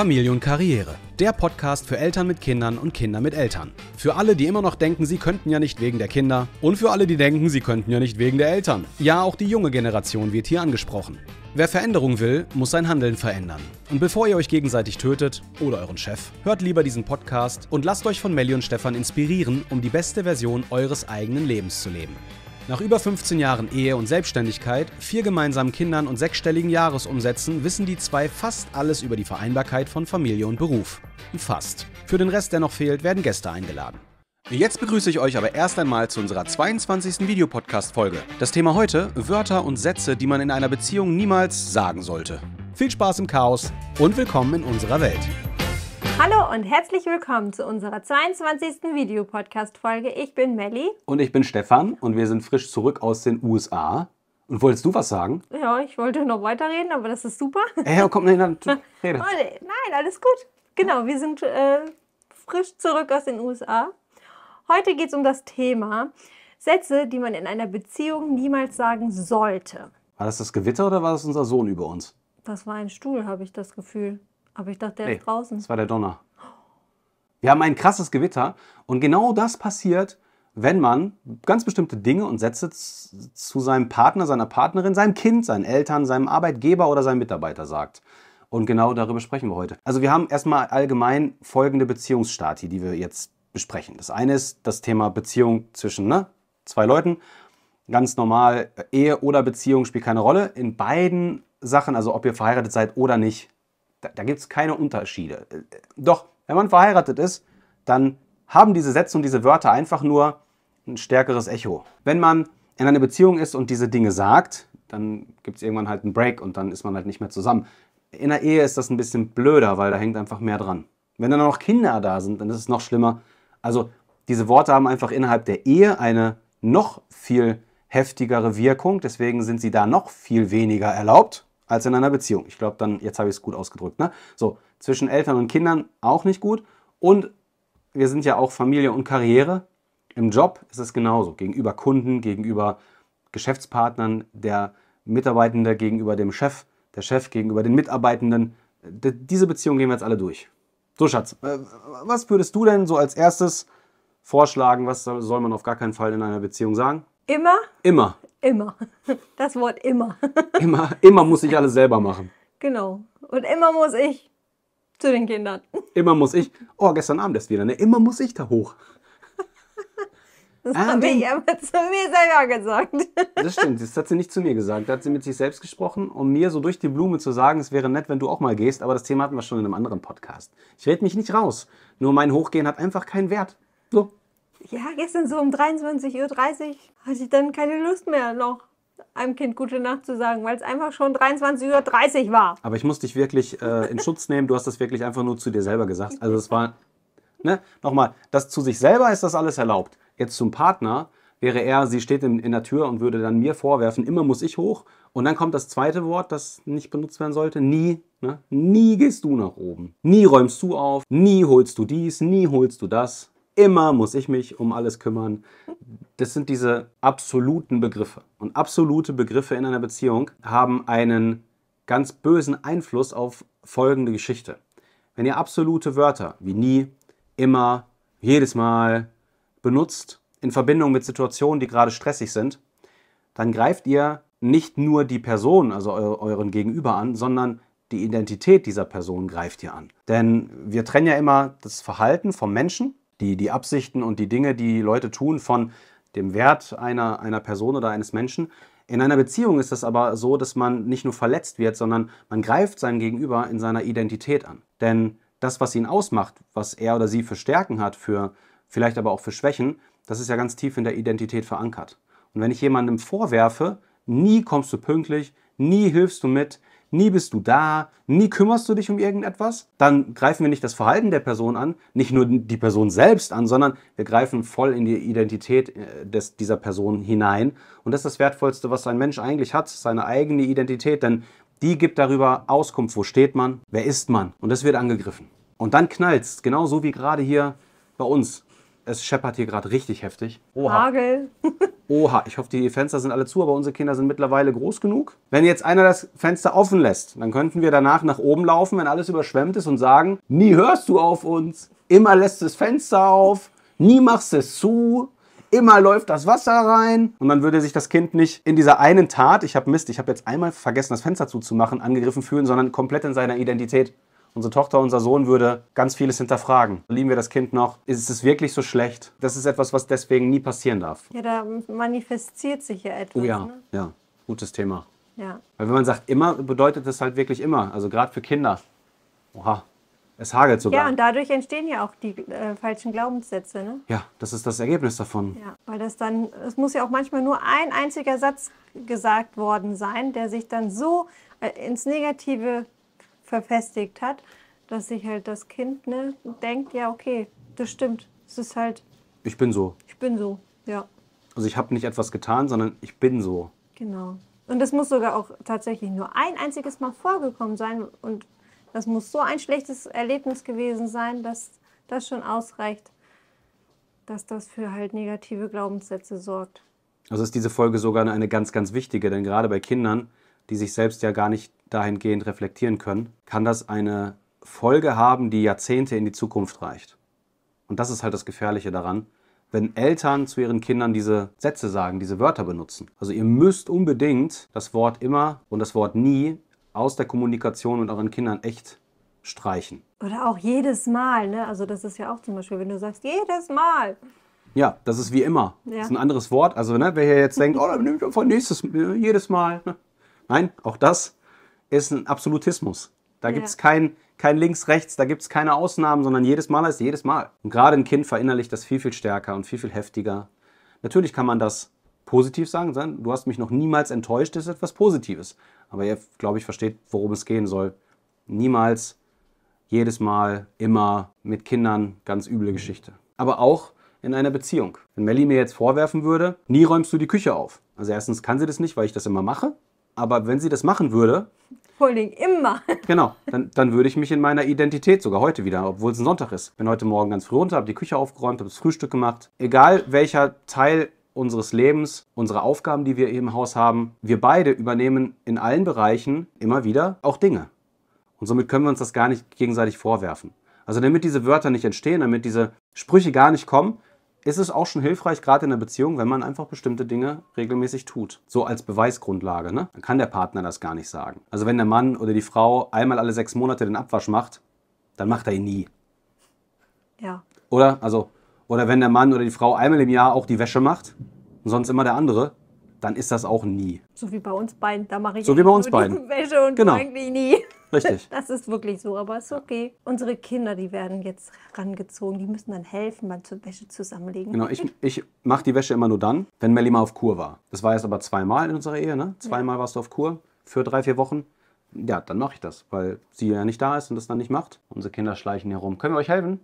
Familie und Karriere. Der Podcast für Eltern mit Kindern und Kinder mit Eltern. Für alle, die immer noch denken, sie könnten ja nicht wegen der Kinder. Und für alle, die denken, sie könnten ja nicht wegen der Eltern. Ja, auch die junge Generation wird hier angesprochen. Wer Veränderung will, muss sein Handeln verändern. Und bevor ihr euch gegenseitig tötet oder euren Chef, hört lieber diesen Podcast und lasst euch von Melly und Stefan inspirieren, um die beste Version eures eigenen Lebens zu leben. Nach über 15 Jahren Ehe und Selbstständigkeit, vier gemeinsamen Kindern und sechsstelligen Jahresumsätzen wissen die zwei fast alles über die Vereinbarkeit von Familie und Beruf. Fast. Für den Rest, der noch fehlt, werden Gäste eingeladen. Jetzt begrüße ich euch aber erst einmal zu unserer 22. Videopodcast-Folge. Das Thema heute: Wörter und Sätze, die man in einer Beziehung niemals sagen sollte. Viel Spaß im Chaos und willkommen in unserer Welt. Hallo und herzlich willkommen zu unserer 22. Videopodcast-Folge. Ich bin Melli. Und ich bin Stefan und wir sind frisch zurück aus den USA. Und wolltest du was sagen? Ja, ich wollte noch weiterreden, aber das ist super. Ja, komm, nein, nein, rede. Oh, nein, alles gut. Genau, wir sind äh, frisch zurück aus den USA. Heute geht es um das Thema Sätze, die man in einer Beziehung niemals sagen sollte. War das das Gewitter oder war das unser Sohn über uns? Das war ein Stuhl, habe ich das Gefühl. Aber ich dachte, der nee, ist draußen. Das war der Donner. Wir haben ein krasses Gewitter und genau das passiert, wenn man ganz bestimmte Dinge und Sätze zu seinem Partner, seiner Partnerin, seinem Kind, seinen Eltern, seinem Arbeitgeber oder seinem Mitarbeiter sagt. Und genau darüber sprechen wir heute. Also wir haben erstmal allgemein folgende Beziehungsstati, die wir jetzt besprechen. Das eine ist das Thema Beziehung zwischen ne, zwei Leuten. Ganz normal, äh, Ehe oder Beziehung spielt keine Rolle. In beiden Sachen, also ob ihr verheiratet seid oder nicht, da, da gibt es keine Unterschiede. Äh, äh, doch, wenn man verheiratet ist, dann haben diese Sätze und diese Wörter einfach nur ein stärkeres Echo. Wenn man in einer Beziehung ist und diese Dinge sagt, dann gibt es irgendwann halt einen Break und dann ist man halt nicht mehr zusammen. In der Ehe ist das ein bisschen blöder, weil da hängt einfach mehr dran. Wenn dann noch Kinder da sind, dann ist es noch schlimmer. Also diese Worte haben einfach innerhalb der Ehe eine noch viel heftigere Wirkung, deswegen sind sie da noch viel weniger erlaubt als in einer Beziehung. Ich glaube, dann, jetzt habe ich es gut ausgedrückt. Ne? So, zwischen Eltern und Kindern auch nicht gut. Und wir sind ja auch Familie und Karriere. Im Job ist es genauso. Gegenüber Kunden, gegenüber Geschäftspartnern, der Mitarbeitende gegenüber dem Chef, der Chef gegenüber den Mitarbeitenden. D diese Beziehung gehen wir jetzt alle durch. So, Schatz, äh, was würdest du denn so als erstes vorschlagen? Was soll man auf gar keinen Fall in einer Beziehung sagen? Immer? Immer. Immer. Das Wort immer. Immer, immer muss ich alles selber machen. Genau. Und immer muss ich zu den Kindern. Immer muss ich. Oh, gestern Abend ist wieder, ne? Immer muss ich da hoch. Das ah, habe ich aber zu mir selber gesagt. Das stimmt, das hat sie nicht zu mir gesagt. Da hat sie mit sich selbst gesprochen, um mir so durch die Blume zu sagen, es wäre nett, wenn du auch mal gehst, aber das Thema hatten wir schon in einem anderen Podcast. Ich rede mich nicht raus. Nur mein Hochgehen hat einfach keinen Wert. So ja, gestern so um 23.30 Uhr hatte ich dann keine Lust mehr noch einem Kind gute Nacht zu sagen, weil es einfach schon 23.30 Uhr war. Aber ich muss dich wirklich äh, in Schutz nehmen. Du hast das wirklich einfach nur zu dir selber gesagt. Also es war, ne, nochmal, das zu sich selber ist das alles erlaubt. Jetzt zum Partner wäre er, sie steht in, in der Tür und würde dann mir vorwerfen, immer muss ich hoch. Und dann kommt das zweite Wort, das nicht benutzt werden sollte, nie. Ne? Nie gehst du nach oben. Nie räumst du auf. Nie holst du dies. Nie holst du das immer muss ich mich um alles kümmern. Das sind diese absoluten Begriffe. Und absolute Begriffe in einer Beziehung haben einen ganz bösen Einfluss auf folgende Geschichte. Wenn ihr absolute Wörter wie nie, immer, jedes Mal benutzt in Verbindung mit Situationen, die gerade stressig sind, dann greift ihr nicht nur die Person, also euren Gegenüber an, sondern die Identität dieser Person greift ihr an. Denn wir trennen ja immer das Verhalten vom Menschen die, die Absichten und die Dinge, die Leute tun, von dem Wert einer, einer Person oder eines Menschen. In einer Beziehung ist es aber so, dass man nicht nur verletzt wird, sondern man greift sein Gegenüber in seiner Identität an. Denn das, was ihn ausmacht, was er oder sie für Stärken hat, für vielleicht aber auch für Schwächen, das ist ja ganz tief in der Identität verankert. Und wenn ich jemandem vorwerfe, nie kommst du pünktlich, nie hilfst du mit, nie bist du da, nie kümmerst du dich um irgendetwas, dann greifen wir nicht das Verhalten der Person an, nicht nur die Person selbst an, sondern wir greifen voll in die Identität äh, des, dieser Person hinein. Und das ist das Wertvollste, was ein Mensch eigentlich hat, seine eigene Identität, denn die gibt darüber Auskunft, wo steht man, wer ist man. Und das wird angegriffen. Und dann knallt's, genau so wie gerade hier bei uns. Es scheppert hier gerade richtig heftig. Oha. Hagel. Oha, ich hoffe, die Fenster sind alle zu, aber unsere Kinder sind mittlerweile groß genug. Wenn jetzt einer das Fenster offen lässt, dann könnten wir danach nach oben laufen, wenn alles überschwemmt ist und sagen, nie hörst du auf uns, immer lässt das Fenster auf, nie machst es zu immer läuft das Wasser rein und dann würde sich das Kind nicht in dieser einen Tat, ich habe Mist, ich habe jetzt einmal vergessen, das Fenster zuzumachen, angegriffen fühlen, sondern komplett in seiner Identität unsere Tochter, unser Sohn würde ganz vieles hinterfragen. Lieben wir das Kind noch? Ist es wirklich so schlecht? Das ist etwas, was deswegen nie passieren darf. Ja, da manifestiert sich ja etwas. Oh ja, ne? ja, gutes Thema. Ja. Weil wenn man sagt immer, bedeutet das halt wirklich immer. Also gerade für Kinder. Oha, es hagelt sogar. Ja, und dadurch entstehen ja auch die äh, falschen Glaubenssätze, ne? Ja, das ist das Ergebnis davon. Ja, weil das dann, es muss ja auch manchmal nur ein einziger Satz gesagt worden sein, der sich dann so äh, ins Negative verfestigt hat, dass sich halt das Kind ne, denkt, ja, okay, das stimmt. Es ist halt. Ich bin so. Ich bin so, ja. Also ich habe nicht etwas getan, sondern ich bin so. Genau. Und das muss sogar auch tatsächlich nur ein einziges Mal vorgekommen sein. Und das muss so ein schlechtes Erlebnis gewesen sein, dass das schon ausreicht, dass das für halt negative Glaubenssätze sorgt. Also ist diese Folge sogar eine ganz, ganz wichtige, denn gerade bei Kindern, die sich selbst ja gar nicht dahingehend reflektieren können, kann das eine Folge haben, die Jahrzehnte in die Zukunft reicht. Und das ist halt das Gefährliche daran, wenn Eltern zu ihren Kindern diese Sätze sagen, diese Wörter benutzen. Also ihr müsst unbedingt das Wort immer und das Wort nie aus der Kommunikation mit euren Kindern echt streichen. Oder auch jedes Mal, ne? Also das ist ja auch zum Beispiel, wenn du sagst, jedes Mal. Ja, das ist wie immer. Ja. Das ist ein anderes Wort. Also, ne, wer hier jetzt denkt, oh, dann nehme ich von nächstes, jedes Mal. Ne? Nein, auch das ist ein Absolutismus. Da ja. gibt es kein, kein links, rechts, da gibt es keine Ausnahmen, sondern jedes Mal ist jedes Mal. Und gerade ein Kind verinnerlicht das viel, viel stärker und viel, viel heftiger. Natürlich kann man das positiv sagen, sagen du hast mich noch niemals enttäuscht, das ist etwas Positives. Aber ihr, glaube ich, versteht, worum es gehen soll. Niemals, jedes Mal, immer mit Kindern, ganz üble Geschichte. Aber auch in einer Beziehung. Wenn Melly mir jetzt vorwerfen würde, nie räumst du die Küche auf. Also erstens kann sie das nicht, weil ich das immer mache. Aber wenn sie das machen würde. Vor immer. Genau, dann, dann würde ich mich in meiner Identität, sogar heute wieder, obwohl es ein Sonntag ist. Bin heute Morgen ganz früh runter, habe die Küche aufgeräumt, habe das Frühstück gemacht. Egal welcher Teil unseres Lebens, unsere Aufgaben, die wir im Haus haben, wir beide übernehmen in allen Bereichen immer wieder auch Dinge. Und somit können wir uns das gar nicht gegenseitig vorwerfen. Also damit diese Wörter nicht entstehen, damit diese Sprüche gar nicht kommen, ist es auch schon hilfreich, gerade in der Beziehung, wenn man einfach bestimmte Dinge regelmäßig tut. So als Beweisgrundlage, ne? Dann kann der Partner das gar nicht sagen. Also wenn der Mann oder die Frau einmal alle sechs Monate den Abwasch macht, dann macht er ihn nie. Ja. Oder? Also, oder wenn der Mann oder die Frau einmal im Jahr auch die Wäsche macht und sonst immer der andere, dann ist das auch nie. So wie bei uns beiden, da mache ich so wie bei uns beiden. Wäsche und genau. eigentlich nie. Richtig. Das ist wirklich so, aber ist okay. Unsere Kinder, die werden jetzt rangezogen, die müssen dann helfen mal zur Wäsche zusammenlegen. Genau, ich, ich mache die Wäsche immer nur dann, wenn Melly mal auf Kur war. Das war jetzt aber zweimal in unserer Ehe, ne? Zweimal ja. warst du auf Kur für drei, vier Wochen. Ja, dann mache ich das, weil sie ja nicht da ist und das dann nicht macht. Unsere Kinder schleichen herum. Können wir euch helfen?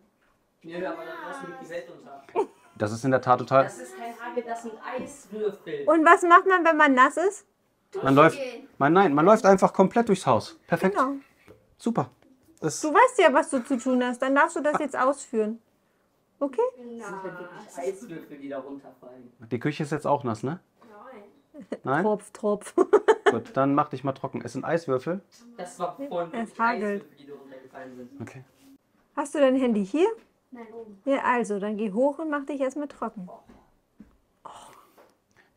Ja, aber dann lassen wir die Welt unter. Das ist in der Tat total. Das ist kein Hagel, das sind Eiswürfel. Und was macht man, wenn man nass ist? Man läuft, man, nein, man läuft einfach komplett durchs Haus. Perfekt. Genau. Super. Das du weißt ja, was du zu tun hast. Dann darfst du das ah. jetzt ausführen. Okay? Genau. Das halt die da runterfallen. Die Küche ist jetzt auch nass, ne? Nein. Nein? Tropf, Tropf. Gut, dann mach dich mal trocken. Es sind Eiswürfel. Das war von es hagelt. Eiswürfel, die da runtergefallen sind. Okay. Hast du dein Handy hier? Nein, oben. Ja, also, dann geh hoch und mach dich erstmal trocken.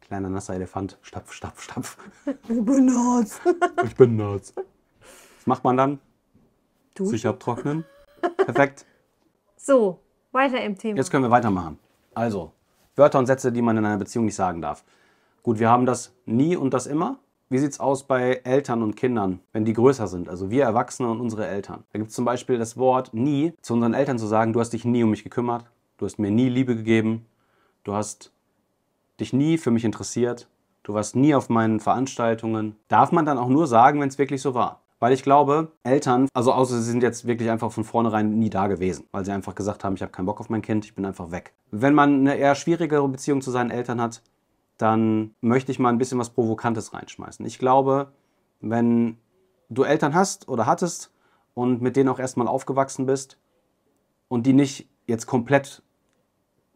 Kleiner nasser Elefant. Stapf, stapf, stapf. Ich bin nass. Ich bin nass. Was macht man dann? Duschen. Sich abtrocknen. Perfekt. So, weiter im Thema. Jetzt können wir weitermachen. Also, Wörter und Sätze, die man in einer Beziehung nicht sagen darf. Gut, wir haben das nie und das immer. Wie sieht es aus bei Eltern und Kindern, wenn die größer sind? Also wir Erwachsene und unsere Eltern. Da gibt es zum Beispiel das Wort nie zu unseren Eltern zu sagen, du hast dich nie um mich gekümmert, du hast mir nie Liebe gegeben, du hast dich nie für mich interessiert, du warst nie auf meinen Veranstaltungen, darf man dann auch nur sagen, wenn es wirklich so war. Weil ich glaube, Eltern, also außer sie sind jetzt wirklich einfach von vornherein nie da gewesen, weil sie einfach gesagt haben, ich habe keinen Bock auf mein Kind, ich bin einfach weg. Wenn man eine eher schwierigere Beziehung zu seinen Eltern hat, dann möchte ich mal ein bisschen was Provokantes reinschmeißen. Ich glaube, wenn du Eltern hast oder hattest und mit denen auch erstmal aufgewachsen bist und die nicht jetzt komplett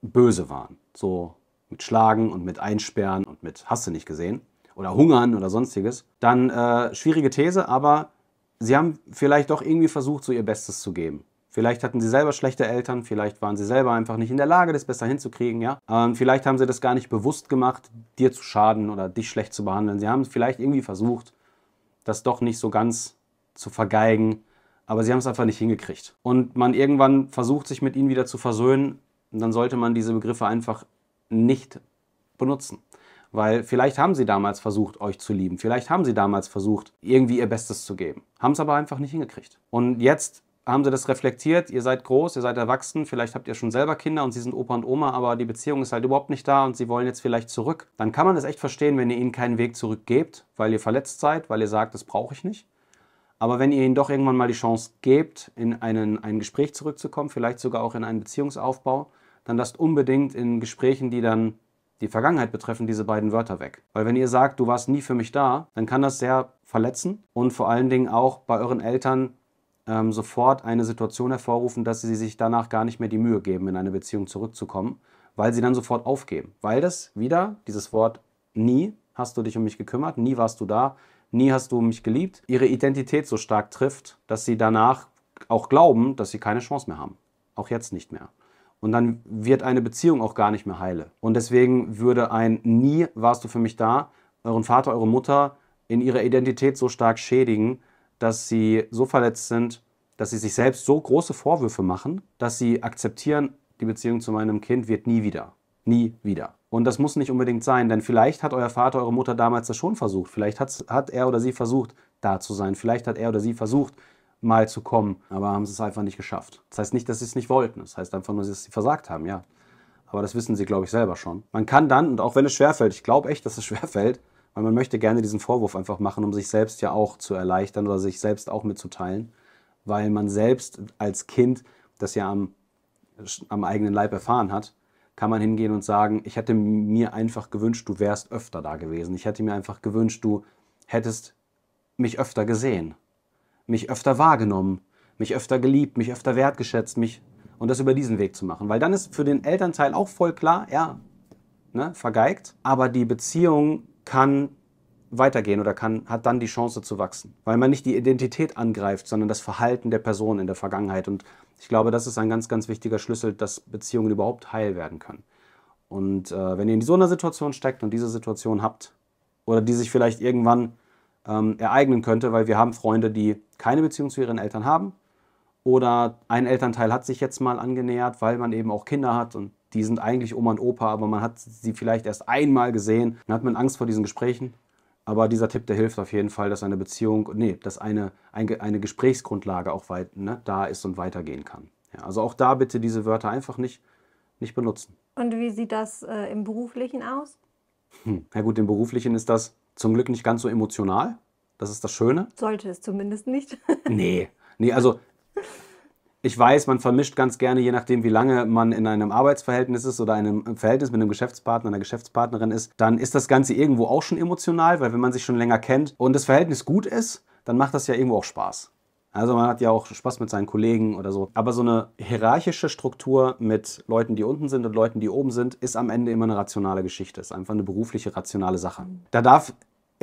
böse waren, so mit Schlagen und mit Einsperren und mit Hast du nicht gesehen oder Hungern oder sonstiges, dann äh, schwierige These, aber sie haben vielleicht doch irgendwie versucht, so ihr Bestes zu geben. Vielleicht hatten sie selber schlechte Eltern, vielleicht waren sie selber einfach nicht in der Lage, das besser hinzukriegen, ja. Ähm, vielleicht haben sie das gar nicht bewusst gemacht, dir zu schaden oder dich schlecht zu behandeln. Sie haben vielleicht irgendwie versucht, das doch nicht so ganz zu vergeigen, aber sie haben es einfach nicht hingekriegt. Und man irgendwann versucht, sich mit ihnen wieder zu versöhnen, dann sollte man diese Begriffe einfach nicht benutzen. Weil vielleicht haben sie damals versucht, euch zu lieben. Vielleicht haben sie damals versucht, irgendwie ihr Bestes zu geben. Haben es aber einfach nicht hingekriegt. Und jetzt haben sie das reflektiert. Ihr seid groß, ihr seid erwachsen. Vielleicht habt ihr schon selber Kinder und sie sind Opa und Oma, aber die Beziehung ist halt überhaupt nicht da und sie wollen jetzt vielleicht zurück. Dann kann man es echt verstehen, wenn ihr ihnen keinen Weg zurückgebt, weil ihr verletzt seid, weil ihr sagt, das brauche ich nicht. Aber wenn ihr ihnen doch irgendwann mal die Chance gebt, in einen, ein Gespräch zurückzukommen, vielleicht sogar auch in einen Beziehungsaufbau, dann lasst unbedingt in Gesprächen, die dann die Vergangenheit betreffen, diese beiden Wörter weg. Weil wenn ihr sagt, du warst nie für mich da, dann kann das sehr verletzen und vor allen Dingen auch bei euren Eltern ähm, sofort eine Situation hervorrufen, dass sie sich danach gar nicht mehr die Mühe geben, in eine Beziehung zurückzukommen, weil sie dann sofort aufgeben. Weil das wieder, dieses Wort nie hast du dich um mich gekümmert, nie warst du da, nie hast du mich geliebt, ihre Identität so stark trifft, dass sie danach auch glauben, dass sie keine Chance mehr haben. Auch jetzt nicht mehr. Und dann wird eine Beziehung auch gar nicht mehr heile. Und deswegen würde ein Nie warst du für mich da euren Vater, eure Mutter in ihrer Identität so stark schädigen, dass sie so verletzt sind, dass sie sich selbst so große Vorwürfe machen, dass sie akzeptieren, die Beziehung zu meinem Kind wird nie wieder. Nie wieder. Und das muss nicht unbedingt sein, denn vielleicht hat euer Vater, eure Mutter damals das schon versucht. Vielleicht hat, hat er oder sie versucht, da zu sein. Vielleicht hat er oder sie versucht, mal zu kommen. Aber haben sie es einfach nicht geschafft. Das heißt nicht, dass sie es nicht wollten. Das heißt einfach nur, dass sie versagt haben, ja. Aber das wissen sie, glaube ich, selber schon. Man kann dann, und auch wenn es schwerfällt, ich glaube echt, dass es schwerfällt, weil man möchte gerne diesen Vorwurf einfach machen, um sich selbst ja auch zu erleichtern oder sich selbst auch mitzuteilen, weil man selbst als Kind das ja am, am eigenen Leib erfahren hat, kann man hingehen und sagen, ich hätte mir einfach gewünscht, du wärst öfter da gewesen. Ich hätte mir einfach gewünscht, du hättest mich öfter gesehen mich öfter wahrgenommen, mich öfter geliebt, mich öfter wertgeschätzt, mich und das über diesen Weg zu machen. Weil dann ist für den Elternteil auch voll klar, ja, ne, vergeigt, aber die Beziehung kann weitergehen oder kann, hat dann die Chance zu wachsen, weil man nicht die Identität angreift, sondern das Verhalten der Person in der Vergangenheit. Und ich glaube, das ist ein ganz, ganz wichtiger Schlüssel, dass Beziehungen überhaupt heil werden können. Und äh, wenn ihr in so einer Situation steckt und diese Situation habt oder die sich vielleicht irgendwann ähm, ereignen könnte, weil wir haben Freunde, die keine Beziehung zu ihren Eltern haben oder ein Elternteil hat sich jetzt mal angenähert, weil man eben auch Kinder hat und die sind eigentlich Oma und Opa, aber man hat sie vielleicht erst einmal gesehen. Dann hat man Angst vor diesen Gesprächen. Aber dieser Tipp, der hilft auf jeden Fall, dass eine Beziehung, nee, dass eine, eine Gesprächsgrundlage auch weit, ne, da ist und weitergehen kann. Ja, also auch da bitte diese Wörter einfach nicht, nicht benutzen. Und wie sieht das äh, im Beruflichen aus? Hm, na gut, im Beruflichen ist das zum Glück nicht ganz so emotional. Das ist das Schöne. Sollte es zumindest nicht. nee, nee, also ich weiß, man vermischt ganz gerne, je nachdem, wie lange man in einem Arbeitsverhältnis ist oder in einem Verhältnis mit einem Geschäftspartner, einer Geschäftspartnerin ist, dann ist das Ganze irgendwo auch schon emotional, weil wenn man sich schon länger kennt und das Verhältnis gut ist, dann macht das ja irgendwo auch Spaß. Also man hat ja auch Spaß mit seinen Kollegen oder so. Aber so eine hierarchische Struktur mit Leuten, die unten sind und Leuten, die oben sind, ist am Ende immer eine rationale Geschichte. Ist einfach eine berufliche, rationale Sache. Mhm. Da darf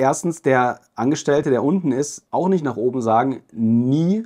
erstens der Angestellte, der unten ist, auch nicht nach oben sagen, nie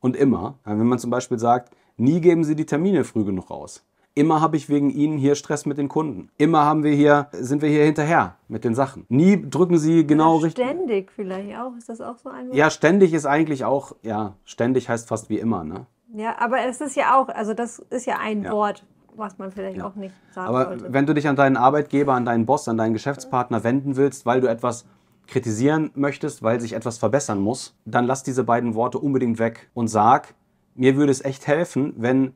und immer. Wenn man zum Beispiel sagt, nie geben Sie die Termine früh genug raus. Immer habe ich wegen Ihnen hier Stress mit den Kunden. Immer haben wir hier, sind wir hier hinterher mit den Sachen. Nie drücken Sie genau ja, richtig. Ständig vielleicht auch. Ist das auch so ein Wort? Ja, ständig ist eigentlich auch, ja, ständig heißt fast wie immer, ne? Ja, aber es ist ja auch, also das ist ja ein ja. Wort was man vielleicht ja. auch nicht sagen Aber sollte. wenn du dich an deinen Arbeitgeber, an deinen Boss, an deinen Geschäftspartner wenden willst, weil du etwas kritisieren möchtest, weil sich etwas verbessern muss, dann lass diese beiden Worte unbedingt weg und sag, mir würde es echt helfen, wenn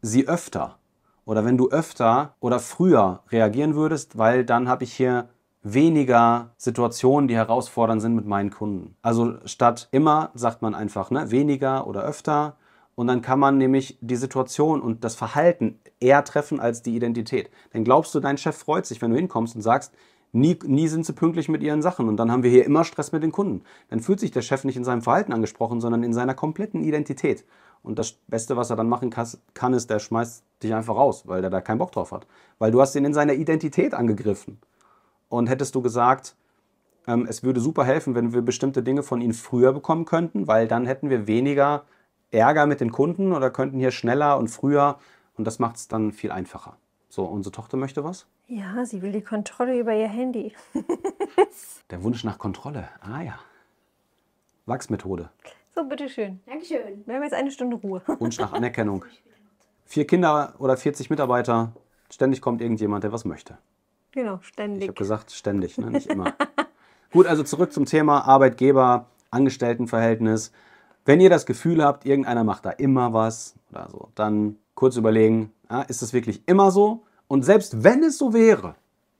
sie öfter oder wenn du öfter oder früher reagieren würdest, weil dann habe ich hier weniger Situationen, die herausfordernd sind mit meinen Kunden. Also statt immer sagt man einfach ne, weniger oder öfter und dann kann man nämlich die Situation und das Verhalten eher treffen als die Identität. Dann glaubst du, dein Chef freut sich, wenn du hinkommst und sagst, nie, nie sind sie pünktlich mit ihren Sachen und dann haben wir hier immer Stress mit den Kunden. Dann fühlt sich der Chef nicht in seinem Verhalten angesprochen, sondern in seiner kompletten Identität. Und das Beste, was er dann machen kann, ist, der schmeißt dich einfach raus, weil der da keinen Bock drauf hat. Weil du hast ihn in seiner Identität angegriffen. Und hättest du gesagt, ähm, es würde super helfen, wenn wir bestimmte Dinge von ihm früher bekommen könnten, weil dann hätten wir weniger Ärger mit den Kunden oder könnten hier schneller und früher und das macht es dann viel einfacher. So, unsere Tochter möchte was? Ja, sie will die Kontrolle über ihr Handy. Der Wunsch nach Kontrolle. Ah ja. Wachsmethode. So, bitteschön. Dankeschön. Wir haben jetzt eine Stunde Ruhe. Wunsch nach Anerkennung. Vier Kinder oder 40 Mitarbeiter. Ständig kommt irgendjemand, der was möchte. Genau, ständig. Ich habe gesagt, ständig, ne? nicht immer. Gut, also zurück zum Thema Arbeitgeber, Angestelltenverhältnis. Wenn ihr das Gefühl habt, irgendeiner macht da immer was oder so, dann kurz überlegen, ist das wirklich immer so? Und selbst wenn es so wäre,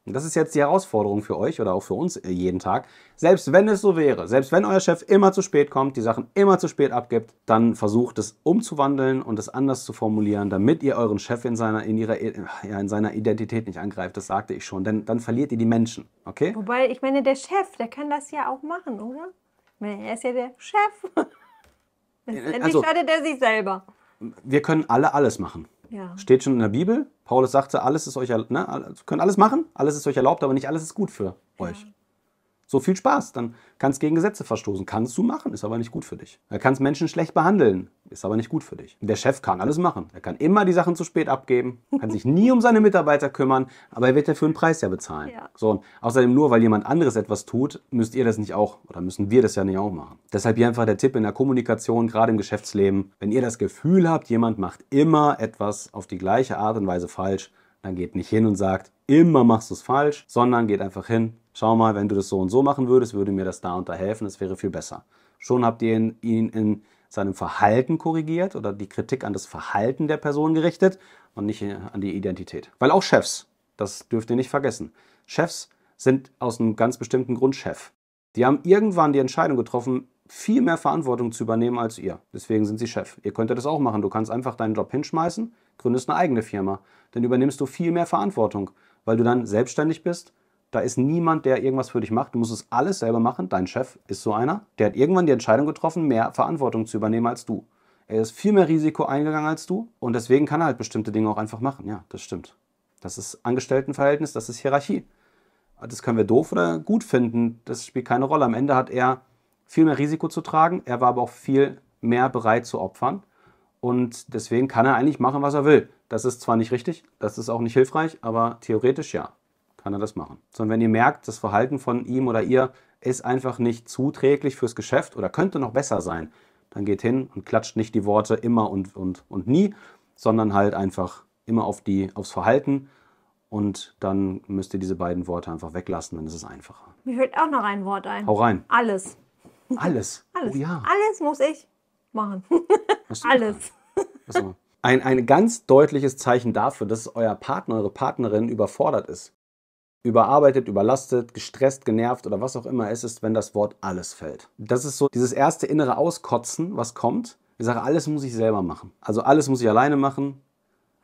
und das ist jetzt die Herausforderung für euch oder auch für uns äh, jeden Tag, selbst wenn es so wäre, selbst wenn euer Chef immer zu spät kommt, die Sachen immer zu spät abgibt, dann versucht es umzuwandeln und es anders zu formulieren, damit ihr euren Chef in seiner, in ihrer, ja, in seiner Identität nicht angreift. Das sagte ich schon, denn dann verliert ihr die Menschen, okay? Wobei, ich meine, der Chef, der kann das ja auch machen, oder? er ist ja der Chef. Letztendlich also, schadet er sich selber. Wir können alle alles machen. Ja. Steht schon in der Bibel. Paulus sagte, alles ist euch, ne, könnt alles machen, alles ist euch erlaubt, aber nicht alles ist gut für ja. euch. So viel Spaß. Dann kannst du gegen Gesetze verstoßen. Kannst du machen, ist aber nicht gut für dich. Er kannst Menschen schlecht behandeln, ist aber nicht gut für dich. Der Chef kann alles machen. Er kann immer die Sachen zu spät abgeben, kann sich nie um seine Mitarbeiter kümmern, aber er wird dafür einen Preis ja bezahlen. Ja. So, und außerdem nur, weil jemand anderes etwas tut, müsst ihr das nicht auch oder müssen wir das ja nicht auch machen. Deshalb hier einfach der Tipp in der Kommunikation, gerade im Geschäftsleben, wenn ihr das Gefühl habt, jemand macht immer etwas auf die gleiche Art und Weise falsch, dann geht nicht hin und sagt, immer machst du es falsch, sondern geht einfach hin, schau mal, wenn du das so und so machen würdest, würde mir das da und da helfen, das wäre viel besser. Schon habt ihr ihn, in seinem Verhalten korrigiert oder die Kritik an das Verhalten der Person gerichtet und nicht an die Identität. Weil auch Chefs, das dürft ihr nicht vergessen, Chefs sind aus einem ganz bestimmten Grund Chef. Die haben irgendwann die Entscheidung getroffen, viel mehr Verantwortung zu übernehmen als ihr. Deswegen sind sie Chef. Ihr könntet das auch machen. Du kannst einfach deinen Job hinschmeißen, gründest eine eigene Firma. Dann übernimmst du viel mehr Verantwortung, weil du dann selbstständig bist da ist niemand, der irgendwas für dich macht. Du musst es alles selber machen. Dein Chef ist so einer. Der hat irgendwann die Entscheidung getroffen, mehr Verantwortung zu übernehmen als du. Er ist viel mehr Risiko eingegangen als du und deswegen kann er halt bestimmte Dinge auch einfach machen. Ja, das stimmt. Das ist Angestelltenverhältnis, das ist Hierarchie. Das können wir doof oder gut finden, das spielt keine Rolle. Am Ende hat er viel mehr Risiko zu tragen, er war aber auch viel mehr bereit zu opfern und deswegen kann er eigentlich machen, was er will. Das ist zwar nicht richtig, das ist auch nicht hilfreich, aber theoretisch ja kann er das machen. Sondern wenn ihr merkt, das Verhalten von ihm oder ihr ist einfach nicht zuträglich fürs Geschäft oder könnte noch besser sein, dann geht hin und klatscht nicht die Worte immer und, und, und nie, sondern halt einfach immer auf die, aufs Verhalten und dann müsst ihr diese beiden Worte einfach weglassen, dann ist es einfacher. Mir fällt auch noch ein Wort ein. Hau rein. Alles. Alles. Alles. Oh, ja. Alles muss ich machen. Alles. Ein, ein ganz deutliches Zeichen dafür, dass euer Partner, eure Partnerin überfordert ist überarbeitet, überlastet, gestresst, genervt oder was auch immer es ist, wenn das Wort alles fällt. Das ist so dieses erste innere Auskotzen, was kommt. Ich sage, alles muss ich selber machen. Also alles muss ich alleine machen.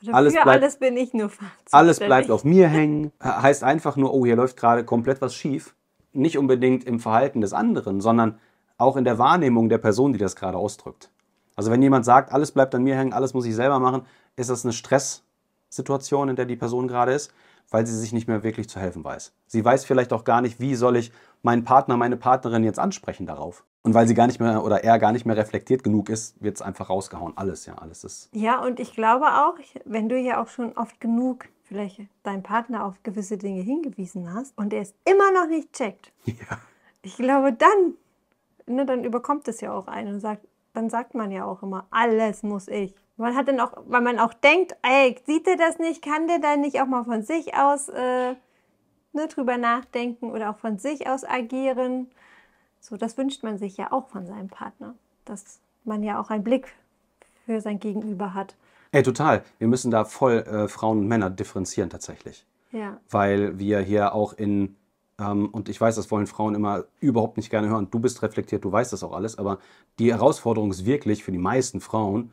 Dafür also alles, bleibt, alles bin ich nur Alles bleibt auf mir hängen. Heißt einfach nur, oh, hier läuft gerade komplett was schief. Nicht unbedingt im Verhalten des anderen, sondern auch in der Wahrnehmung der Person, die das gerade ausdrückt. Also wenn jemand sagt, alles bleibt an mir hängen, alles muss ich selber machen, ist das eine Stresssituation, in der die Person gerade ist weil sie sich nicht mehr wirklich zu helfen weiß. Sie weiß vielleicht auch gar nicht, wie soll ich meinen Partner, meine Partnerin jetzt ansprechen darauf. Und weil sie gar nicht mehr oder er gar nicht mehr reflektiert genug ist, wird es einfach rausgehauen. Alles, ja, alles ist. Ja, und ich glaube auch, wenn du ja auch schon oft genug vielleicht deinen Partner auf gewisse Dinge hingewiesen hast und er es immer noch nicht checkt, ja. ich glaube, dann, ne, dann überkommt es ja auch einen und sagt, dann sagt man ja auch immer, alles muss ich. Man hat dann auch, weil man auch denkt, ey, sieht der das nicht, kann der da nicht auch mal von sich aus äh, ne, drüber nachdenken oder auch von sich aus agieren. So, das wünscht man sich ja auch von seinem Partner, dass man ja auch einen Blick für sein Gegenüber hat. Ey, total. Wir müssen da voll äh, Frauen und Männer differenzieren tatsächlich. Ja. Weil wir hier auch in, ähm, und ich weiß, das wollen Frauen immer überhaupt nicht gerne hören, du bist reflektiert, du weißt das auch alles, aber die Herausforderung ist wirklich für die meisten Frauen,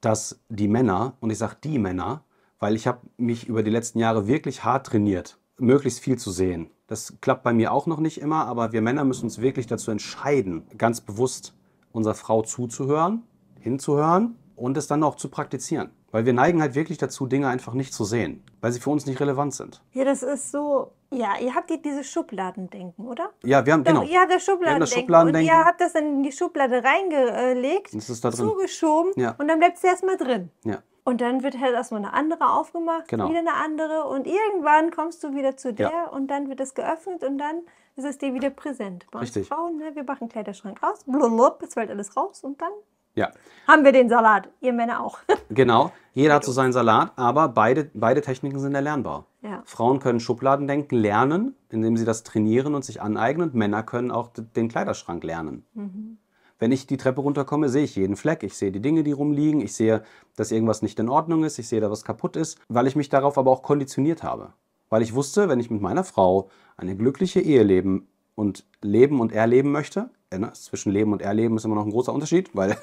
dass die Männer, und ich sage die Männer, weil ich habe mich über die letzten Jahre wirklich hart trainiert, möglichst viel zu sehen. Das klappt bei mir auch noch nicht immer, aber wir Männer müssen uns wirklich dazu entscheiden, ganz bewusst unserer Frau zuzuhören, hinzuhören und es dann auch zu praktizieren. Weil wir neigen halt wirklich dazu, Dinge einfach nicht zu sehen, weil sie für uns nicht relevant sind. Ja, das ist so ja, ihr habt dieses Schubladendenken, oder? Ja, wir haben Doch, genau. Ihr habt das Schubladendenken, das Schubladendenken. und ihr habt das dann in die Schublade reingelegt, und da zugeschoben ja. und dann bleibt es erstmal drin. Ja. Und dann wird halt erstmal eine andere aufgemacht, genau. wieder eine andere und irgendwann kommst du wieder zu der ja. und dann wird es geöffnet und dann ist es dir wieder präsent. Bei uns Richtig. Frauen, ne, wir machen einen Kleiderschrank raus, blub, es fällt alles raus und dann ja. haben wir den Salat. Ihr Männer auch. genau, jeder hat so seinen Salat, aber beide, beide Techniken sind erlernbar. Ja. Frauen können Schubladendenken lernen, indem sie das trainieren und sich aneignen. Und Männer können auch den Kleiderschrank lernen. Mhm. Wenn ich die Treppe runterkomme, sehe ich jeden Fleck, ich sehe die Dinge, die rumliegen, ich sehe, dass irgendwas nicht in Ordnung ist, ich sehe, dass was kaputt ist, weil ich mich darauf aber auch konditioniert habe. Weil ich wusste, wenn ich mit meiner Frau eine glückliche Ehe leben und leben und erleben möchte, äh, ne, zwischen Leben und Erleben ist immer noch ein großer Unterschied, weil,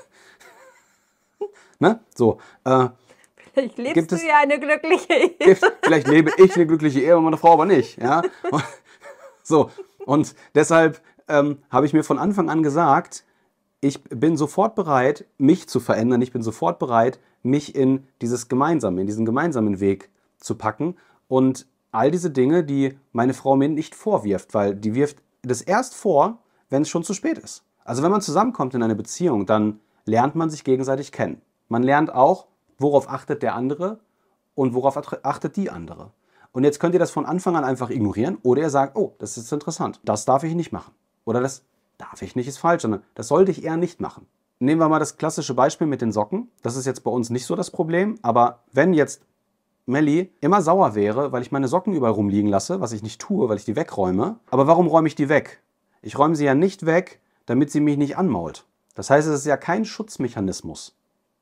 ne, so, äh, Vielleicht lebst gibt du es, ja eine glückliche Ehe. Gibt, vielleicht lebe ich eine glückliche Ehe, meine Frau aber nicht. Ja? Und, so, und deshalb ähm, habe ich mir von Anfang an gesagt, ich bin sofort bereit, mich zu verändern. Ich bin sofort bereit, mich in dieses gemeinsame, in diesen gemeinsamen Weg zu packen. Und all diese Dinge, die meine Frau mir nicht vorwirft, weil die wirft das erst vor, wenn es schon zu spät ist. Also wenn man zusammenkommt in eine Beziehung, dann lernt man sich gegenseitig kennen. Man lernt auch, worauf achtet der andere und worauf achtet die andere. Und jetzt könnt ihr das von Anfang an einfach ignorieren oder ihr sagt, oh, das ist interessant, das darf ich nicht machen. Oder das darf ich nicht ist falsch, sondern das sollte ich eher nicht machen. Nehmen wir mal das klassische Beispiel mit den Socken. Das ist jetzt bei uns nicht so das Problem, aber wenn jetzt Melli immer sauer wäre, weil ich meine Socken überall rumliegen lasse, was ich nicht tue, weil ich die wegräume. Aber warum räume ich die weg? Ich räume sie ja nicht weg, damit sie mich nicht anmault. Das heißt, es ist ja kein Schutzmechanismus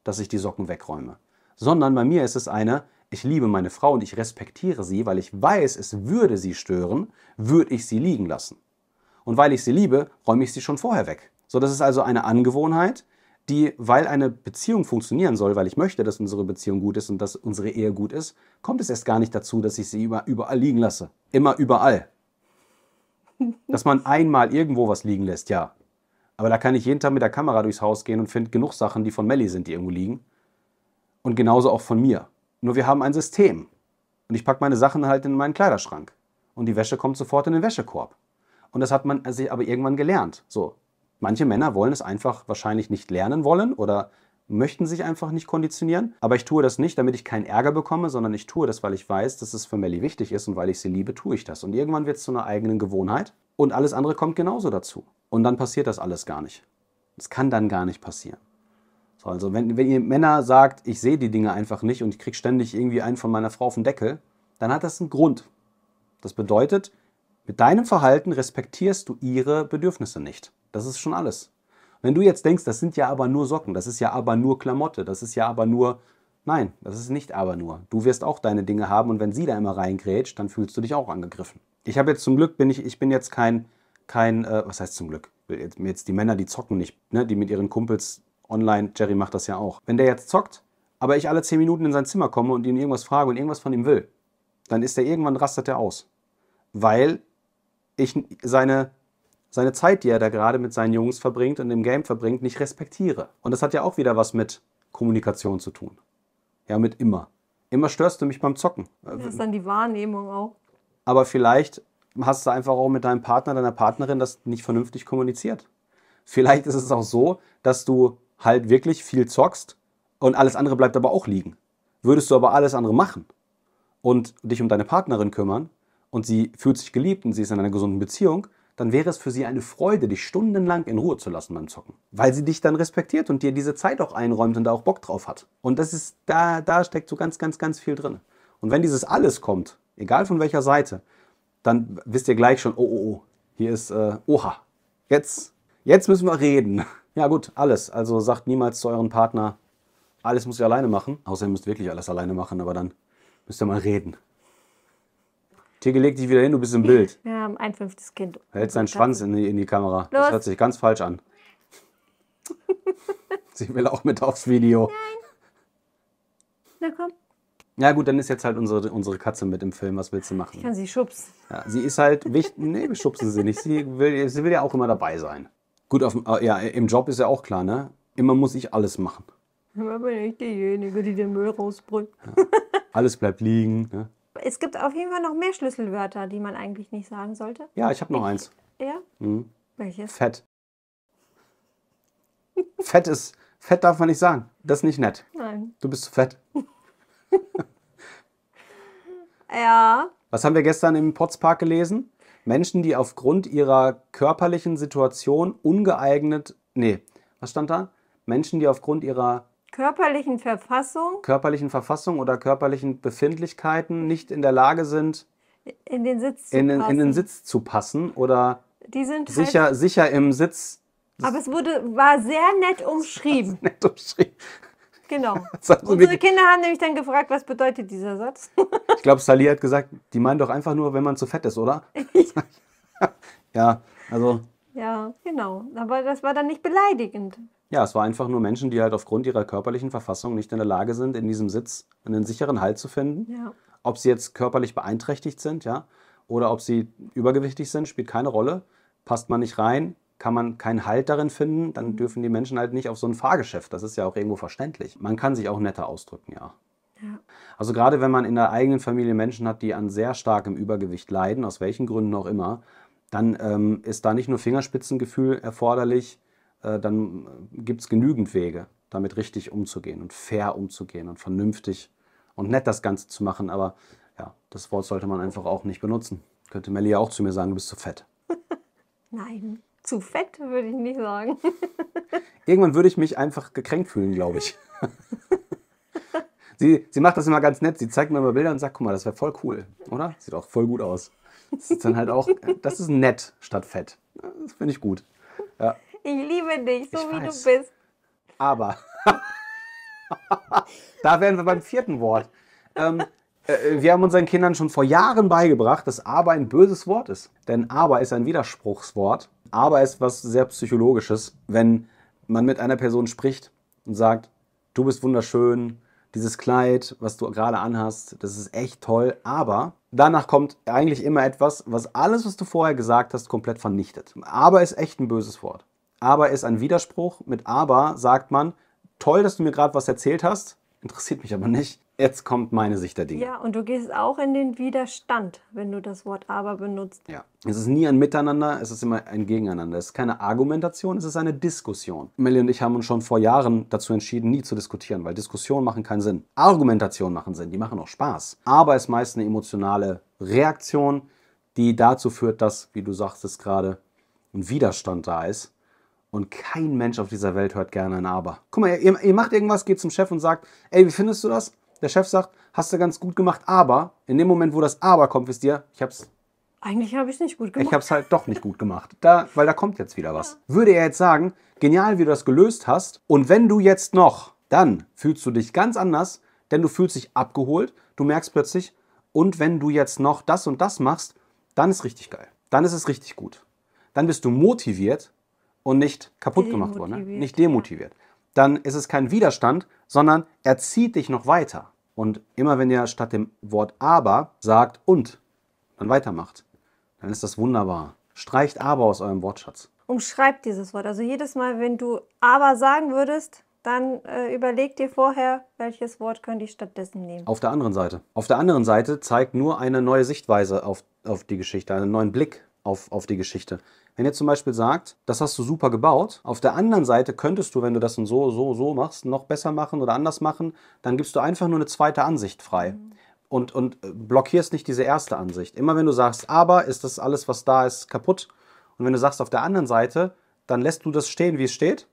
dass ich die Socken wegräume, sondern bei mir ist es eine, ich liebe meine Frau und ich respektiere sie, weil ich weiß, es würde sie stören, würde ich sie liegen lassen. Und weil ich sie liebe, räume ich sie schon vorher weg. So, das ist also eine Angewohnheit, die, weil eine Beziehung funktionieren soll, weil ich möchte, dass unsere Beziehung gut ist und dass unsere Ehe gut ist, kommt es erst gar nicht dazu, dass ich sie überall liegen lasse. Immer überall. Dass man einmal irgendwo was liegen lässt, ja. Aber da kann ich jeden Tag mit der Kamera durchs Haus gehen und finde genug Sachen, die von Melly sind, die irgendwo liegen. Und genauso auch von mir. Nur wir haben ein System. Und ich packe meine Sachen halt in meinen Kleiderschrank. Und die Wäsche kommt sofort in den Wäschekorb. Und das hat man sich aber irgendwann gelernt. So, manche Männer wollen es einfach wahrscheinlich nicht lernen wollen oder möchten sich einfach nicht konditionieren. Aber ich tue das nicht, damit ich keinen Ärger bekomme, sondern ich tue das, weil ich weiß, dass es für Melly wichtig ist und weil ich sie liebe, tue ich das. Und irgendwann wird es zu einer eigenen Gewohnheit und alles andere kommt genauso dazu. Und dann passiert das alles gar nicht. Das kann dann gar nicht passieren. So, also wenn, wenn ihr Männer sagt, ich sehe die Dinge einfach nicht und ich kriege ständig irgendwie einen von meiner Frau auf den Deckel, dann hat das einen Grund. Das bedeutet, mit deinem Verhalten respektierst du ihre Bedürfnisse nicht. Das ist schon alles. Wenn du jetzt denkst, das sind ja aber nur Socken, das ist ja aber nur Klamotte, das ist ja aber nur... Nein, das ist nicht aber nur. Du wirst auch deine Dinge haben und wenn sie da immer reingrätscht, dann fühlst du dich auch angegriffen ich habe jetzt zum Glück, bin ich, ich bin jetzt kein, kein äh, was heißt zum Glück? Jetzt, jetzt die Männer, die zocken nicht, ne? die mit ihren Kumpels online, Jerry macht das ja auch. Wenn der jetzt zockt, aber ich alle 10 Minuten in sein Zimmer komme und ihn irgendwas frage und irgendwas von ihm will, dann ist der irgendwann rastet er aus. Weil ich seine, seine Zeit, die er da gerade mit seinen Jungs verbringt und im Game verbringt, nicht respektiere. Und das hat ja auch wieder was mit Kommunikation zu tun. Ja, mit immer. Immer störst du mich beim Zocken. Das ist dann die Wahrnehmung auch aber vielleicht hast du einfach auch mit deinem Partner, deiner Partnerin das nicht vernünftig kommuniziert. Vielleicht ist es auch so, dass du halt wirklich viel zockst und alles andere bleibt aber auch liegen. Würdest du aber alles andere machen und dich um deine Partnerin kümmern und sie fühlt sich geliebt und sie ist in einer gesunden Beziehung, dann wäre es für sie eine Freude, dich stundenlang in Ruhe zu lassen beim Zocken. Weil sie dich dann respektiert und dir diese Zeit auch einräumt und da auch Bock drauf hat. Und das ist, da, da steckt so ganz, ganz, ganz viel drin. Und wenn dieses alles kommt, egal von welcher Seite, dann wisst ihr gleich schon, oh, oh, oh, hier ist, äh, oha, jetzt, jetzt müssen wir reden. Ja gut, alles. Also sagt niemals zu eurem Partner, alles muss ihr alleine machen. Außer ihr müsst wirklich alles alleine machen, aber dann müsst ihr mal reden. Tigge, leg dich wieder hin, du bist im Bild. Wir haben ein fünftes Kind. Er hält seinen Schwanz in die, in die Kamera. Los. Das hört sich ganz falsch an. Sie will auch mit aufs Video. Nein. Na komm. Ja gut, dann ist jetzt halt unsere, unsere Katze mit im Film. Was willst du machen? Ich kann sie schubsen. Ja, sie ist halt wichtig. Nee, wir schubsen sie nicht. Sie will, sie will ja auch immer dabei sein. Gut, auf, äh, ja, im Job ist ja auch klar, ne? Immer muss ich alles machen. Immer bin ich diejenige, die den Müll rausbringt. Ja. Alles bleibt liegen. Ne? Es gibt auf jeden Fall noch mehr Schlüsselwörter, die man eigentlich nicht sagen sollte. Ja, ich habe noch ich, eins. Ja? Mhm. Welches? Fett. fett ist. Fett darf man nicht sagen. Das ist nicht nett. Nein. Du bist zu fett. Ja. Was haben wir gestern im Potspark gelesen? Menschen, die aufgrund ihrer körperlichen Situation ungeeignet, nee, was stand da? Menschen, die aufgrund ihrer körperlichen Verfassung, körperlichen Verfassung oder körperlichen Befindlichkeiten nicht in der Lage sind, in den Sitz zu, in, passen. In den Sitz zu passen oder die halt sicher, halt sicher im Sitz. Aber es wurde, war sehr nett umschrieben. Nett umschrieben. Genau. Unsere Kinder haben nämlich dann gefragt, was bedeutet dieser Satz? ich glaube, Sally hat gesagt, die meinen doch einfach nur, wenn man zu fett ist, oder? ja, also. Ja, genau. Aber das war dann nicht beleidigend. Ja, es war einfach nur Menschen, die halt aufgrund ihrer körperlichen Verfassung nicht in der Lage sind, in diesem Sitz einen sicheren Halt zu finden. Ja. Ob sie jetzt körperlich beeinträchtigt sind, ja, oder ob sie übergewichtig sind, spielt keine Rolle. Passt man nicht rein, kann man keinen Halt darin finden, dann mhm. dürfen die Menschen halt nicht auf so ein Fahrgeschäft. Das ist ja auch irgendwo verständlich. Man kann sich auch netter ausdrücken, ja. ja. Also gerade wenn man in der eigenen Familie Menschen hat, die an sehr starkem Übergewicht leiden, aus welchen Gründen auch immer, dann ähm, ist da nicht nur Fingerspitzengefühl erforderlich, äh, dann äh, gibt es genügend Wege, damit richtig umzugehen und fair umzugehen und vernünftig und nett das Ganze zu machen. Aber ja, das Wort sollte man einfach auch nicht benutzen. Könnte Melly ja auch zu mir sagen, du bist zu fett. Nein zu fett, würde ich nicht sagen. Irgendwann würde ich mich einfach gekränkt fühlen, glaube ich. sie, sie macht das immer ganz nett. Sie zeigt mir immer Bilder und sagt, guck mal, das wäre voll cool, oder? Sieht auch voll gut aus. Das ist dann halt auch, das ist nett statt fett. Das finde ich gut. Ja. Ich liebe dich, so ich wie weiß. du bist. Aber, da wären wir beim vierten Wort. Ähm, äh, wir haben unseren Kindern schon vor Jahren beigebracht, dass aber ein böses Wort ist. Denn aber ist ein Widerspruchswort aber es ist was sehr Psychologisches, wenn man mit einer Person spricht und sagt, du bist wunderschön, dieses Kleid, was du gerade anhast, das ist echt toll, aber danach kommt eigentlich immer etwas, was alles, was du vorher gesagt hast, komplett vernichtet. Aber ist echt ein böses Wort. Aber ist ein Widerspruch. Mit aber sagt man, toll, dass du mir gerade was erzählt hast, interessiert mich aber nicht jetzt kommt meine Sicht der Dinge. Ja, und du gehst auch in den Widerstand, wenn du das Wort aber benutzt. Ja, es ist nie ein Miteinander, es ist immer ein Gegeneinander. Es ist keine Argumentation, es ist eine Diskussion. Melly und ich haben uns schon vor Jahren dazu entschieden, nie zu diskutieren, weil Diskussionen machen keinen Sinn. Argumentationen machen Sinn, die machen auch Spaß. Aber es ist meist eine emotionale Reaktion, die dazu führt, dass, wie du sagst es gerade, ein Widerstand da ist. Und kein Mensch auf dieser Welt hört gerne ein Aber. Guck mal, ihr, ihr macht irgendwas, geht zum Chef und sagt, ey, wie findest du das? der Chef sagt, hast du ganz gut gemacht, aber in dem Moment, wo das aber kommt, wisst ihr, ich hab's eigentlich habe ich es nicht gut gemacht. Ich habe es halt doch nicht gut gemacht, da, weil da kommt jetzt wieder was. Würde er jetzt sagen, genial, wie du das gelöst hast. Und wenn du jetzt noch, dann fühlst du dich ganz anders, denn du fühlst dich abgeholt. Du merkst plötzlich, und wenn du jetzt noch das und das machst, dann ist richtig geil. Dann ist es richtig gut. Dann bist du motiviert und nicht kaputt gemacht worden, ne? nicht demotiviert. Dann ist es kein Widerstand, sondern er zieht dich noch weiter. Und immer wenn ihr statt dem Wort aber sagt und, dann weitermacht, dann ist das wunderbar. Streicht aber aus eurem Wortschatz. Umschreibt dieses Wort. Also jedes Mal, wenn du aber sagen würdest, dann äh, überleg dir vorher, welches Wort könnte ich stattdessen nehmen. Auf der anderen Seite. Auf der anderen Seite zeigt nur eine neue Sichtweise auf, auf die Geschichte, einen neuen Blick auf, auf die Geschichte. Wenn ihr zum Beispiel sagt, das hast du super gebaut, auf der anderen Seite könntest du, wenn du das so, so, so machst, noch besser machen oder anders machen, dann gibst du einfach nur eine zweite Ansicht frei. Mhm. Und, und äh, blockierst nicht diese erste Ansicht. Immer wenn du sagst, aber ist das alles, was da ist, kaputt. Und wenn du sagst, auf der anderen Seite, dann lässt du das stehen, wie es steht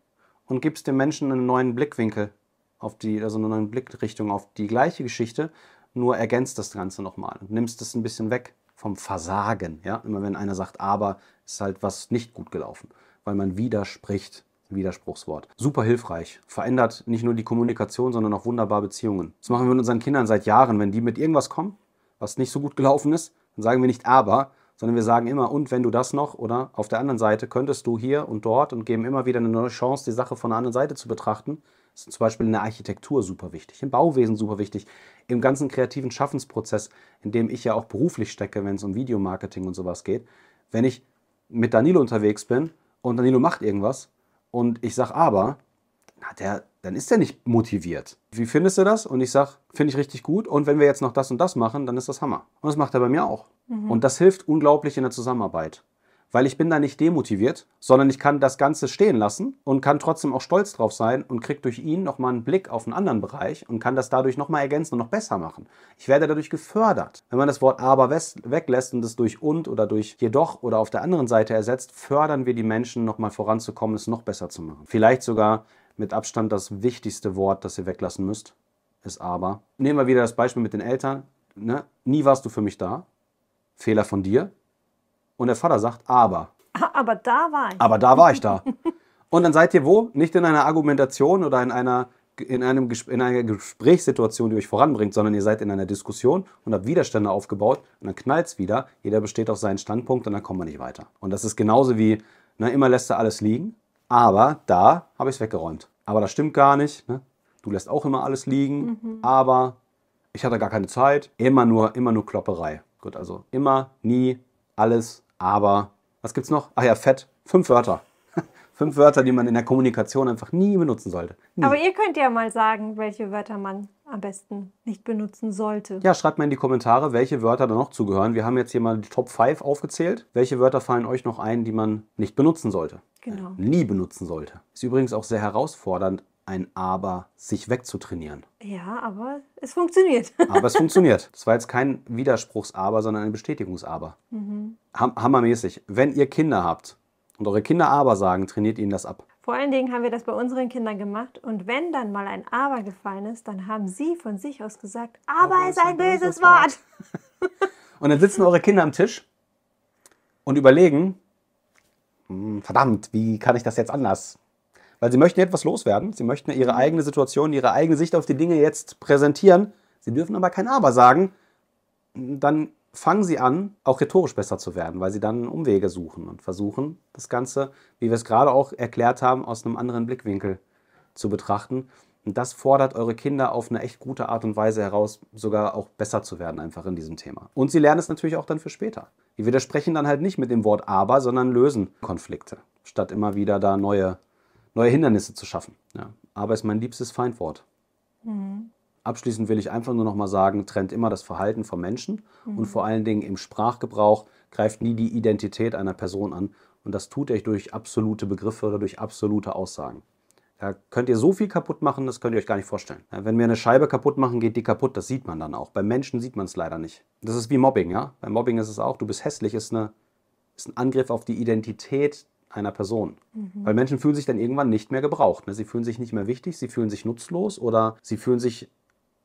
und gibst dem Menschen einen neuen Blickwinkel auf die, also eine neue Blickrichtung auf die gleiche Geschichte, nur ergänzt das Ganze nochmal und nimmst es ein bisschen weg vom Versagen. Ja? Immer wenn einer sagt, aber ist halt was nicht gut gelaufen, weil man widerspricht. Widerspruchswort. Super hilfreich. Verändert nicht nur die Kommunikation, sondern auch wunderbar Beziehungen. Das machen wir mit unseren Kindern seit Jahren. Wenn die mit irgendwas kommen, was nicht so gut gelaufen ist, dann sagen wir nicht aber, sondern wir sagen immer, und wenn du das noch oder auf der anderen Seite könntest du hier und dort und geben immer wieder eine neue Chance, die Sache von der anderen Seite zu betrachten. Das ist zum Beispiel in der Architektur super wichtig, im Bauwesen super wichtig, im ganzen kreativen Schaffensprozess, in dem ich ja auch beruflich stecke, wenn es um Videomarketing und sowas geht. Wenn ich mit Danilo unterwegs bin und Danilo macht irgendwas und ich sage aber, na, der, dann ist der nicht motiviert. Wie findest du das? Und ich sage, finde ich richtig gut und wenn wir jetzt noch das und das machen, dann ist das Hammer. Und das macht er bei mir auch. Mhm. Und das hilft unglaublich in der Zusammenarbeit weil ich bin da nicht demotiviert, sondern ich kann das Ganze stehen lassen und kann trotzdem auch stolz drauf sein und kriege durch ihn nochmal einen Blick auf einen anderen Bereich und kann das dadurch nochmal ergänzen und noch besser machen. Ich werde dadurch gefördert. Wenn man das Wort aber weglässt und es durch und oder durch jedoch oder auf der anderen Seite ersetzt, fördern wir die Menschen nochmal voranzukommen, es noch besser zu machen. Vielleicht sogar mit Abstand das wichtigste Wort, das ihr weglassen müsst, ist aber. Nehmen wir wieder das Beispiel mit den Eltern. Ne? Nie warst du für mich da. Fehler von dir und der Vater sagt, aber. Ah, aber da war ich. Aber da war ich da. Und dann seid ihr wo? Nicht in einer Argumentation oder in einer, in, einem, in einer Gesprächssituation, die euch voranbringt, sondern ihr seid in einer Diskussion und habt Widerstände aufgebaut und dann knallt es wieder. Jeder besteht auf seinen Standpunkt und dann kommen wir nicht weiter. Und das ist genauso wie, na, ne, immer lässt er alles liegen, aber da habe ich es weggeräumt. Aber das stimmt gar nicht. Ne? Du lässt auch immer alles liegen, mhm. aber ich hatte gar keine Zeit. Immer nur, immer nur Klopperei. Gut, also immer, nie, alles, aber was gibt's noch? Ach ja, Fett. Fünf Wörter. Fünf Wörter, die man in der Kommunikation einfach nie benutzen sollte. Nie. Aber ihr könnt ja mal sagen, welche Wörter man am besten nicht benutzen sollte. Ja, schreibt mal in die Kommentare, welche Wörter da noch zugehören. Wir haben jetzt hier mal die Top 5 aufgezählt. Welche Wörter fallen euch noch ein, die man nicht benutzen sollte? Genau. Äh, nie benutzen sollte. Ist übrigens auch sehr herausfordernd, ein Aber sich wegzutrainieren. Ja, aber es funktioniert. aber es funktioniert. Das war jetzt kein Widerspruchs-Aber, sondern ein Bestätigungs-Aber. Mhm. hammermäßig. Wenn ihr Kinder habt und eure Kinder Aber sagen, trainiert ihnen das ab. Vor allen Dingen haben wir das bei unseren Kindern gemacht und wenn dann mal ein Aber gefallen ist, dann haben sie von sich aus gesagt, Aber, aber ist ein böses Wort. Wort. und dann sitzen eure Kinder am Tisch und überlegen, hm, verdammt, wie kann ich das jetzt anders weil sie möchten etwas loswerden. Sie möchten ihre mhm. eigene Situation, ihre eigene Sicht auf die Dinge jetzt präsentieren. Sie dürfen aber kein Aber sagen. Dann fangen sie an, auch rhetorisch besser zu werden, weil sie dann Umwege suchen und versuchen, das Ganze, wie wir es gerade auch erklärt haben, aus einem anderen Blickwinkel zu betrachten. Und das fordert eure Kinder auf eine echt gute Art und Weise heraus, sogar auch besser zu werden, einfach in diesem Thema. Und sie lernen es natürlich auch dann für später. Die widersprechen dann halt nicht mit dem Wort aber, sondern lösen Konflikte, statt immer wieder da neue neue Hindernisse zu schaffen. Ja. Aber ist mein liebstes Feindwort. Mhm. Abschließend will ich einfach nur noch mal sagen, trennt immer das Verhalten vom Menschen mhm. und vor allen Dingen im Sprachgebrauch greift nie die Identität einer Person an. Und das tut ihr durch absolute Begriffe oder durch absolute Aussagen. Da könnt ihr so viel kaputt machen, das könnt ihr euch gar nicht vorstellen. Wenn wir eine Scheibe kaputt machen, geht die kaputt. Das sieht man dann auch. Bei Menschen sieht man es leider nicht. Das ist wie Mobbing, ja? Beim Mobbing ist es auch. Du bist hässlich, ist, eine, ist ein Angriff auf die Identität einer Person. Mhm. Weil Menschen fühlen sich dann irgendwann nicht mehr gebraucht. Ne? Sie fühlen sich nicht mehr wichtig, sie fühlen sich nutzlos oder sie fühlen sich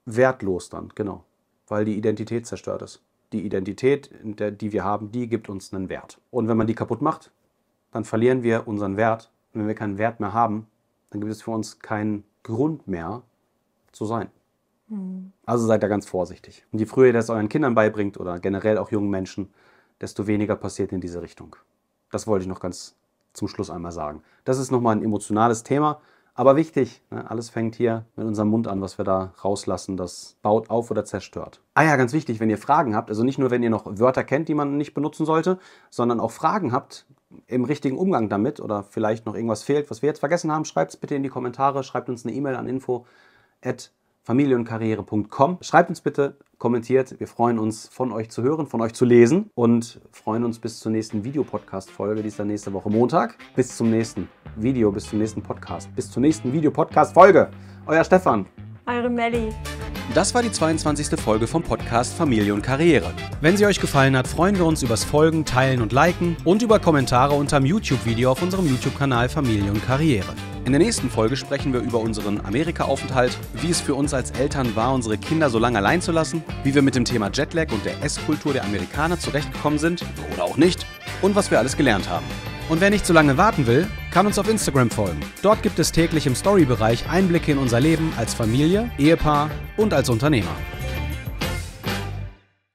wertlos dann, genau. Weil die Identität zerstört ist. Die Identität, die wir haben, die gibt uns einen Wert. Und wenn man die kaputt macht, dann verlieren wir unseren Wert. Und wenn wir keinen Wert mehr haben, dann gibt es für uns keinen Grund mehr zu sein. Mhm. Also seid da ganz vorsichtig. Und je früher ihr das euren Kindern beibringt oder generell auch jungen Menschen, desto weniger passiert in diese Richtung. Das wollte ich noch ganz zum Schluss einmal sagen. Das ist nochmal ein emotionales Thema, aber wichtig. Ne? Alles fängt hier mit unserem Mund an, was wir da rauslassen. Das baut auf oder zerstört. Ah ja, ganz wichtig, wenn ihr Fragen habt, also nicht nur, wenn ihr noch Wörter kennt, die man nicht benutzen sollte, sondern auch Fragen habt im richtigen Umgang damit oder vielleicht noch irgendwas fehlt, was wir jetzt vergessen haben, schreibt es bitte in die Kommentare, schreibt uns eine E-Mail an info@ familieundkarriere.com. Schreibt uns bitte, kommentiert. Wir freuen uns, von euch zu hören, von euch zu lesen und freuen uns bis zur nächsten Videopodcast-Folge. Die ist dann nächste Woche Montag. Bis zum nächsten Video, bis zum nächsten Podcast, bis zur nächsten Videopodcast-Folge. Euer Stefan. Eure Melli. Das war die 22. Folge vom Podcast Familie und Karriere. Wenn sie euch gefallen hat, freuen wir uns übers Folgen, Teilen und Liken und über Kommentare unterm YouTube-Video auf unserem YouTube-Kanal Familie und Karriere. In der nächsten Folge sprechen wir über unseren Amerika-Aufenthalt, wie es für uns als Eltern war, unsere Kinder so lange allein zu lassen, wie wir mit dem Thema Jetlag und der Esskultur der Amerikaner zurechtgekommen sind oder auch nicht und was wir alles gelernt haben. Und wer nicht zu lange warten will, kann uns auf Instagram folgen. Dort gibt es täglich im Story-Bereich Einblicke in unser Leben als Familie, Ehepaar und als Unternehmer.